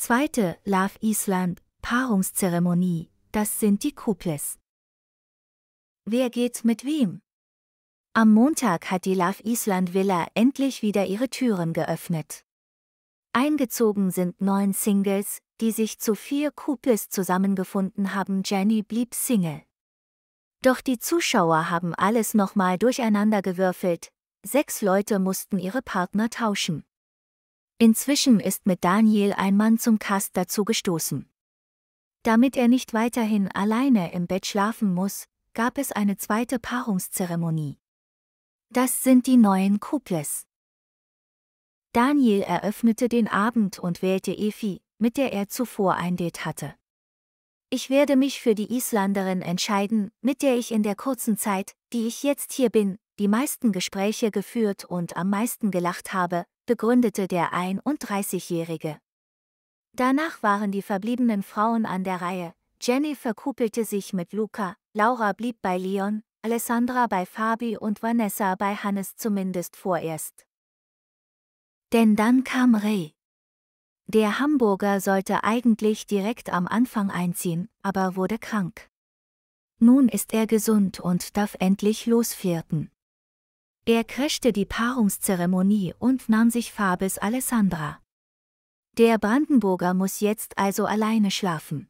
Zweite Love Island Paarungszeremonie, das sind die Couples. Wer geht mit wem? Am Montag hat die Love Island Villa endlich wieder ihre Türen geöffnet. Eingezogen sind neun Singles, die sich zu vier Couples zusammengefunden haben. Jenny blieb Single. Doch die Zuschauer haben alles nochmal durcheinandergewürfelt. Sechs Leute mussten ihre Partner tauschen. Inzwischen ist mit Daniel ein Mann zum Cast dazu gestoßen. Damit er nicht weiterhin alleine im Bett schlafen muss, gab es eine zweite Paarungszeremonie. Das sind die neuen Couples. Daniel eröffnete den Abend und wählte Efi, mit der er zuvor ein Date hatte. Ich werde mich für die Isländerin entscheiden, mit der ich in der kurzen Zeit, die ich jetzt hier bin, die meisten Gespräche geführt und am meisten gelacht habe, begründete der 31-Jährige. Danach waren die verbliebenen Frauen an der Reihe. Jenny verkuppelte sich mit Luca, Laura blieb bei Leon, Alessandra bei Fabi und Vanessa bei Hannes zumindest vorerst. Denn dann kam Ray. Der Hamburger sollte eigentlich direkt am Anfang einziehen, aber wurde krank. Nun ist er gesund und darf endlich losfährten. Er crashte die Paarungszeremonie und nahm sich Fabes Alessandra. Der Brandenburger muss jetzt also alleine schlafen.